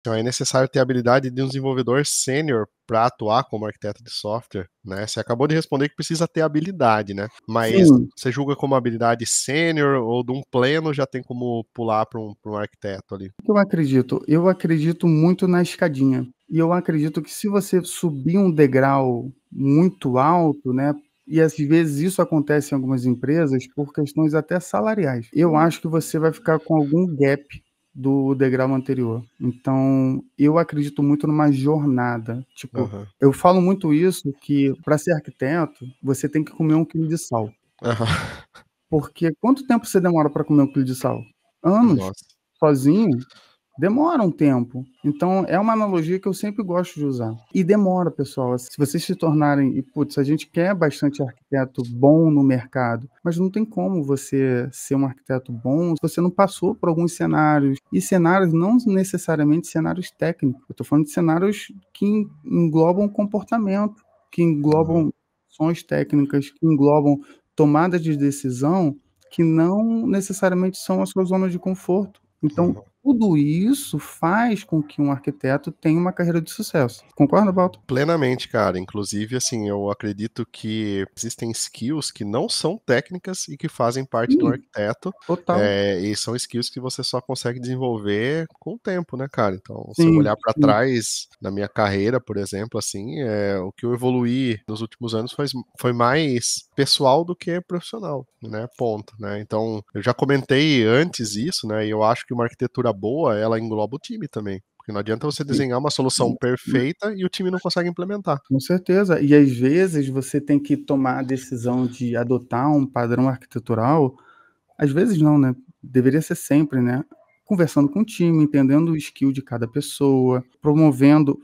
Então, é necessário ter a habilidade de um desenvolvedor sênior para atuar como arquiteto de software, né? Você acabou de responder que precisa ter habilidade, né? Mas Sim. você julga como habilidade sênior ou de um pleno já tem como pular para um, um arquiteto ali? Eu acredito. Eu acredito muito na escadinha. E eu acredito que se você subir um degrau muito alto, né? e às vezes isso acontece em algumas empresas por questões até salariais. Eu acho que você vai ficar com algum gap do degrau anterior. Então, eu acredito muito numa jornada. Tipo, uhum. eu falo muito isso que para ser arquiteto, você tem que comer um quilo de sal. Uhum. Porque quanto tempo você demora para comer um quilo de sal? Anos. Nossa. Sozinho? demora um tempo. Então, é uma analogia que eu sempre gosto de usar. E demora, pessoal. Se vocês se tornarem, e putz, a gente quer bastante arquiteto bom no mercado, mas não tem como você ser um arquiteto bom se você não passou por alguns cenários. E cenários não necessariamente cenários técnicos. Eu estou falando de cenários que englobam comportamento, que englobam ações técnicas, que englobam tomada de decisão que não necessariamente são a sua zona de conforto. Então, uhum tudo isso faz com que um arquiteto tenha uma carreira de sucesso. Concorda, Balto? Plenamente, cara. Inclusive, assim, eu acredito que existem skills que não são técnicas e que fazem parte Sim. do arquiteto. Total. É, e são skills que você só consegue desenvolver com o tempo, né, cara? Então, Sim. se eu olhar para trás na minha carreira, por exemplo, assim, é, o que eu evoluí nos últimos anos foi, foi mais pessoal do que profissional, né? Ponto, né? Então, eu já comentei antes isso, né? E eu acho que uma arquitetura boa, ela engloba o time também. Porque não adianta você desenhar uma solução perfeita e o time não consegue implementar. Com certeza. E às vezes você tem que tomar a decisão de adotar um padrão arquitetural. Às vezes não, né? Deveria ser sempre, né? Conversando com o time, entendendo o skill de cada pessoa, promovendo,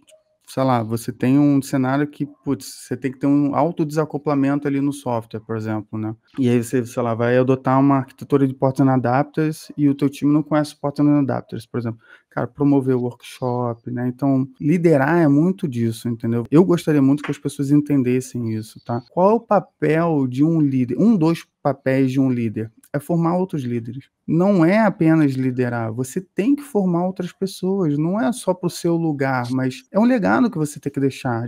sei lá, você tem um cenário que, putz, você tem que ter um alto desacoplamento ali no software, por exemplo, né? E aí você, sei lá, vai adotar uma arquitetura de Portland adapters e o teu time não conhece portas and adapters, por exemplo. Cara, promover workshop, né? Então, liderar é muito disso, entendeu? Eu gostaria muito que as pessoas entendessem isso, tá? Qual é o papel de um líder? Um dos papéis de um líder é formar outros líderes. Não é apenas liderar, você tem que formar outras pessoas, não é só para o seu lugar, mas é um legado que você tem que deixar